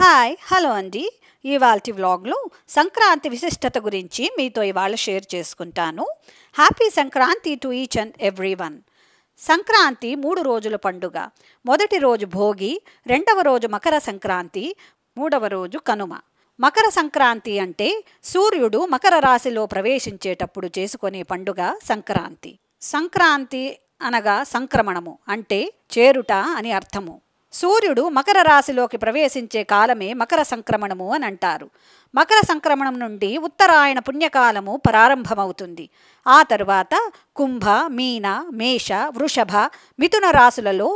hi hello అండి ఇవాళ వ్లాగ్లో సంక్రాంతి విశిష్టత గురించి మీతో ఇవాళ షేర్ చేసుకుంటాను happy Sankranti to each and every one Sankranti మూడు రోజుల పండుగ మొదటి రోజు భోగి రెండవ రోజు మకర సంక్రాంతి మూడవ రోజు కనుమ మకర సంక్రాంతి అంటే సూర్యుడు మకర రాశిలో ప్రవేశించేటప్పుడు చేసుకునే పండుగ సంక్రాంతి సంక్రాంతి అనగా సంక్రమణము అంటే చేరుట అని అర్థము సూర్యుడు మకర రాశిలోకి ప్రవేశించే కాలమే మకర సంక్రమణము అని అంటారు మకర సంక్రమణం నుండి ఉత్తరాయణ పుణ్యకాలము ప్రారంభమవుతుంది ఆ తరువాత కుంభ మీన మేష వృషభ మిథున రాశులలో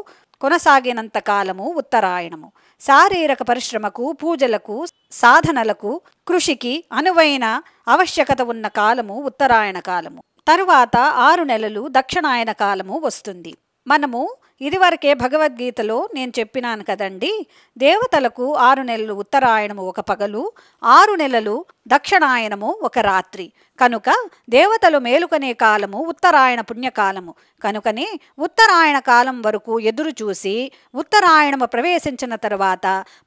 కొనసాగినంత కాలము ఉత్తరాయణము శారీరక పరిశ్రమకు పూజలకు సాధనలకు కృషికి అనువైన ఆవశ్యకత ఉన్న కాలము ఉత్తరాయణ కాలము తరువాత ఆరు నెలలు దక్షిణాయన కాలము వస్తుంది మనము ఇదివరకే భగవద్గీతలో నేను చెప్పినాను కదండి దేవతలకు ఆరు నెలలు ఉత్తరాయణము ఒక పగలు ఆరు నెలలు దక్షిణాయనము ఒక రాత్రి కనుక దేవతలు మేలుకనే కాలము ఉత్తరాయణ పుణ్యకాలము కనుకనే ఉత్తరాయణ కాలం వరకు ఎదురు చూసి ఉత్తరాయణము ప్రవేశించిన తర్వాత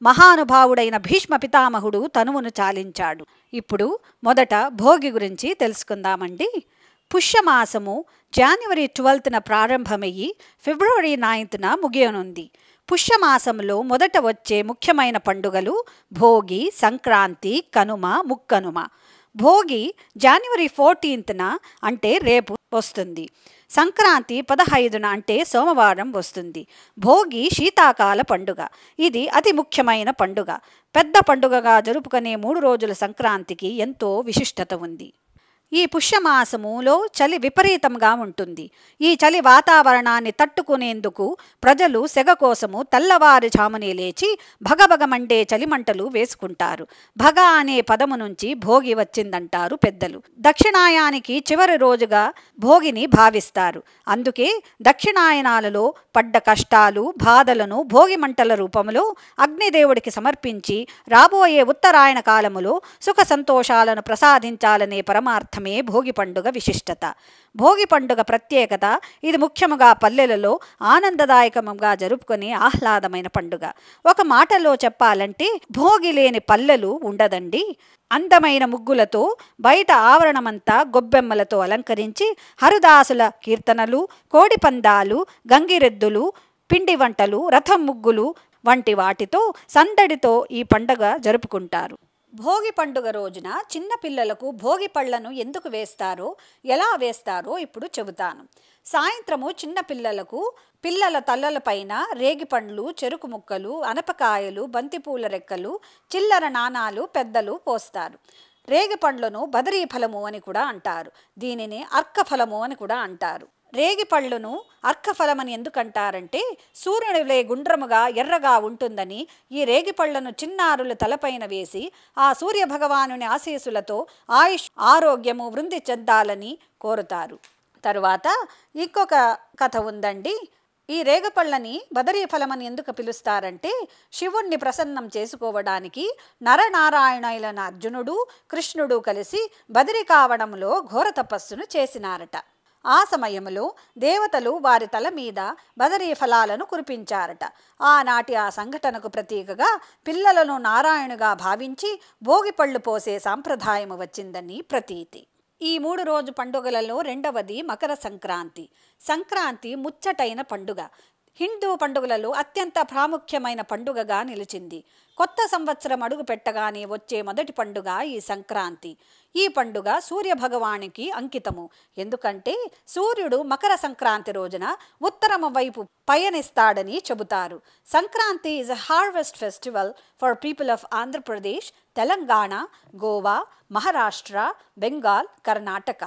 మహానుభావుడైన భీష్మ పితామహుడు తనువును చాలించాడు ఇప్పుడు మొదట భోగి గురించి తెలుసుకుందామండి పుష్యమాసము జానవరి ట్వెల్త్న ప్రారంభమయ్యి ఫిబ్రవరి నైన్త్న ముగియనుంది పుష్యమాసంలో మొదట వచ్చే ముఖ్యమైన పండుగలు భోగి సంక్రాంతి కనుమ ముక్కనుమ భోగి జనవరి ఫోర్టీన్త్న అంటే రేపు వస్తుంది సంక్రాంతి పదహైదున అంటే సోమవారం వస్తుంది భోగి శీతాకాల పండుగ ఇది అతి ముఖ్యమైన పండుగ పెద్ద పండుగగా జరుపుకునే మూడు రోజుల సంక్రాంతికి ఎంతో విశిష్టత ఉంది ఈ పుష్యమాసములో చలి విపరీతంగా ఉంటుంది ఈ చలి వాతావరణాన్ని తట్టుకునేందుకు ప్రజలు సెగ కోసము చామునే లేచి భగభగమండే చలిమంటలు వేసుకుంటారు భగ అనే పదము నుంచి భోగి వచ్చిందంటారు పెద్దలు దక్షిణాయానికి చివరి రోజుగా భోగిని భావిస్తారు అందుకే దక్షిణాయనాలలో పడ్డ కష్టాలు బాధలను భోగి మంటల రూపంలో అగ్నిదేవుడికి సమర్పించి రాబోయే ఉత్తరాయణ కాలములో సుఖ సంతోషాలను ప్రసాదించాలనే పరమార్థం మాత్రమే భోగి పండుగ విశిష్టత భోగి పండుగ ప్రత్యేకత ఇది ముఖ్యముగా పల్లెలలో ఆనందదాయకముగా జరుపుకునే ఆహ్లాదమైన పండుగ ఒక మాటలో చెప్పాలంటే భోగి లేని పల్లెలు ఉండదండి అందమైన ముగ్గులతో బయట ఆవరణమంతా గొబ్బెమ్మలతో అలంకరించి హరుదాసుల కీర్తనలు కోడిపందాలు గంగిరెద్దులు పిండి వంటలు రథం ముగ్గులు వంటి వాటితో సందడితో ఈ పండగ జరుపుకుంటారు భోగి పండుగ రోజున చిన్నపిల్లలకు భోగి పళ్లను ఎందుకు వేస్తారో ఎలా వేస్తారో ఇప్పుడు చెబుతాను సాయంత్రము చిన్నపిల్లలకు పిల్లల తల్లలపైన రేగిపండ్లు చెరుకు ముక్కలు అనపకాయలు బంతిపూల రెక్కలు చిల్లర నాణాలు పెద్దలు పోస్తారు రేగిపండ్లను బదరీ ఫలము అని కూడా అంటారు దీనిని అర్కఫలము అని కూడా అంటారు పళ్ళును అర్కఫలమని ఎందుకంటారంటే సూర్యుని లే గుండ్రముగా ఎర్రగా ఉంటుందని ఈ పళ్ళను చిన్నారులు తలపైన వేసి ఆ సూర్యభగవాను ఆశీస్సులతో ఆయుష్ ఆరోగ్యము వృద్ధి చెందాలని కోరుతారు తరువాత ఇంకొక కథ ఉందండి ఈ రేగపళ్ళని బదరీ ఫలమని ఎందుకు పిలుస్తారంటే శివుణ్ణి ప్రసన్నం చేసుకోవడానికి నరనారాయణులైన అర్జునుడు కృష్ణుడు కలిసి కావడంలో ఘోర తపస్సును చేసినారట ఆ సమయంలో దేవతలు వారి తల మీద బదరీ ఫలాలను కురిపించారట ఆనాటి ఆ సంఘటనకు ప్రతీకగా పిల్లలను నారాయణుగా భావించి భోగిపళ్ళు పోసే సాంప్రదాయము వచ్చిందని ప్రతీతి ఈ మూడు రోజు పండుగలలో రెండవది మకర సంక్రాంతి సంక్రాంతి ముచ్చటైన పండుగ హిందూ పండుగలలో అత్యంత ప్రాముఖ్యమైన పండుగగా నిలిచింది కొత్త సంవత్సరం అడుగు పెట్టగానే వచ్చే మొదటి పండుగ ఈ సంక్రాంతి ఈ పండుగ సూర్య భగవానికి అంకితము ఎందుకంటే సూర్యుడు మకర సంక్రాంతి రోజున ఉత్తరము వైపు పయనిస్తాడని చెబుతారు Sankranti is a harvest festival for people of Andhra Pradesh Telangana Goa Maharashtra Bengal Karnataka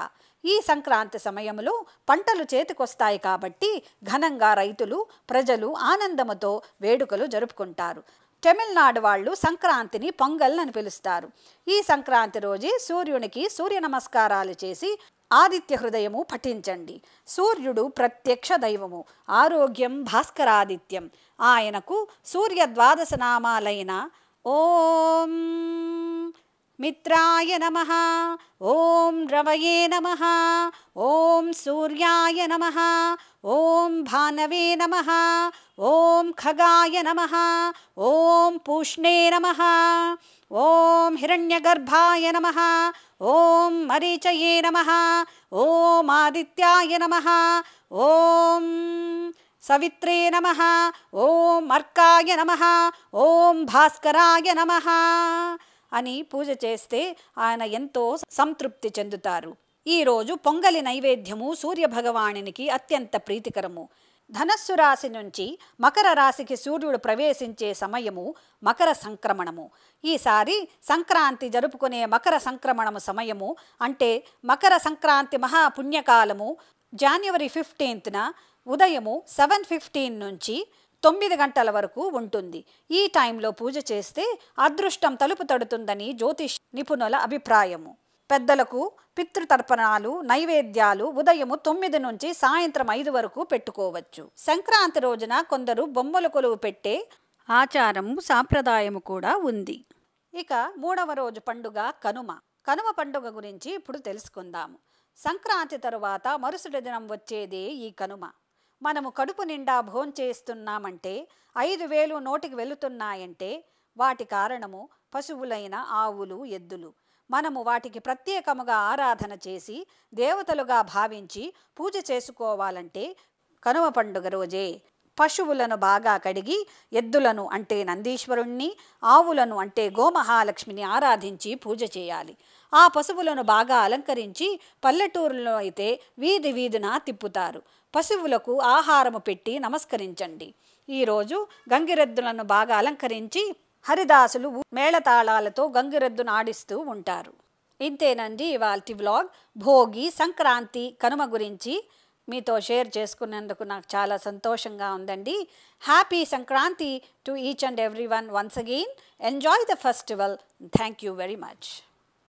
ఈ సంక్రాంతి సమయంలో పంటలు చేతికొస్తాయి కాబట్టి ఘనంగా రైతులు ప్రజలు ఆనందముతో వేడుకలు జరుపుకుంటారు తమిళనాడు వాళ్ళు సంక్రాంతిని పొంగల్ అని పిలుస్తారు ఈ సంక్రాంతి రోజే సూర్యునికి సూర్య నమస్కారాలు చేసి ఆదిత్య హృదయము పఠించండి సూర్యుడు ప్రత్యక్ష దైవము ఆరోగ్యం భాస్కరాదిత్యం ఆయనకు సూర్య ద్వాదశ నామాలైన ఓం मित्राय नमः ॐ रवये नमः ॐ सूर्याय नमः ॐ भानवे नमः ॐ खगाय नमः ॐ पूष्णे नमः ॐ हिरण्यगर्भाय नमः ॐ मरीचये नमः ॐ आदित्याय नमः ॐ सवित्रे नमः ॐ मर्काय नमः ॐ भास्कराय नमः అని పూజ చేస్తే ఆయన ఎంతో సంతృప్తి చెందుతారు ఈరోజు పొంగలి నైవేద్యము సూర్యభగవాణినికి అత్యంత ప్రీతికరము ధనస్సు రాశి నుంచి మకర రాశికి సూర్యుడు ప్రవేశించే సమయము మకర సంక్రమణము ఈసారి సంక్రాంతి జరుపుకునే మకర సంక్రమణము సమయము అంటే మకర సంక్రాంతి మహాపుణ్యకాలము జాన్యువరి ఫిఫ్టీన్త్న ఉదయము సెవెన్ ఫిఫ్టీన్ నుంచి తొమ్మిది గంటల వరకు ఉంటుంది ఈ టైంలో పూజ చేస్తే అదృష్టం తలుపు తడుతుందని జ్యోతిష్ నిపుణుల అభిప్రాయము పెద్దలకు పితృతర్పణాలు నైవేద్యాలు ఉదయం తొమ్మిది నుంచి సాయంత్రం ఐదు వరకు పెట్టుకోవచ్చు సంక్రాంతి రోజున కొందరు బొమ్మల కొలువు పెట్టే ఆచారము సాంప్రదాయము కూడా ఉంది ఇక మూడవ రోజు పండుగ కనుమ కనుమ పండుగ గురించి ఇప్పుడు తెలుసుకుందాము సంక్రాంతి తరువాత మరుసటి దినం వచ్చేదే ఈ కనుమ మనము కడుపు నిండా భోంచేస్తున్నామంటే ఐదు వేలు నోటికి వెళుతున్నాయంటే వాటి కారణము పశువులైన ఆవులు ఎద్దులు మనము వాటికి ప్రత్యేకముగా ఆరాధన చేసి దేవతలుగా భావించి పూజ చేసుకోవాలంటే కనుమ పండుగ రోజే పశువులను బాగా కడిగి ఎద్దులను అంటే నందీశ్వరుణ్ణి ఆవులను అంటే గోమహాలక్ష్మిని ఆరాధించి పూజ చేయాలి ఆ పశువులను బాగా అలంకరించి పల్లెటూరులో అయితే వీధి వీధిన తిప్పుతారు పశువులకు ఆహారము పెట్టి నమస్కరించండి ఈరోజు గంగిరెద్దులను బాగా అలంకరించి హరిదాసులు మేళతాళాలతో గంగిరెద్దును ఆడిస్తూ ఉంటారు ఇంతేనండి ఇవాల్టి వ్లాగ్ భోగి సంక్రాంతి కనుమ గురించి మీతో షేర్ చేసుకున్నందుకు నాకు చాలా సంతోషంగా ఉందండి happy Sankranti to each and every one once again enjoy the festival thank you very much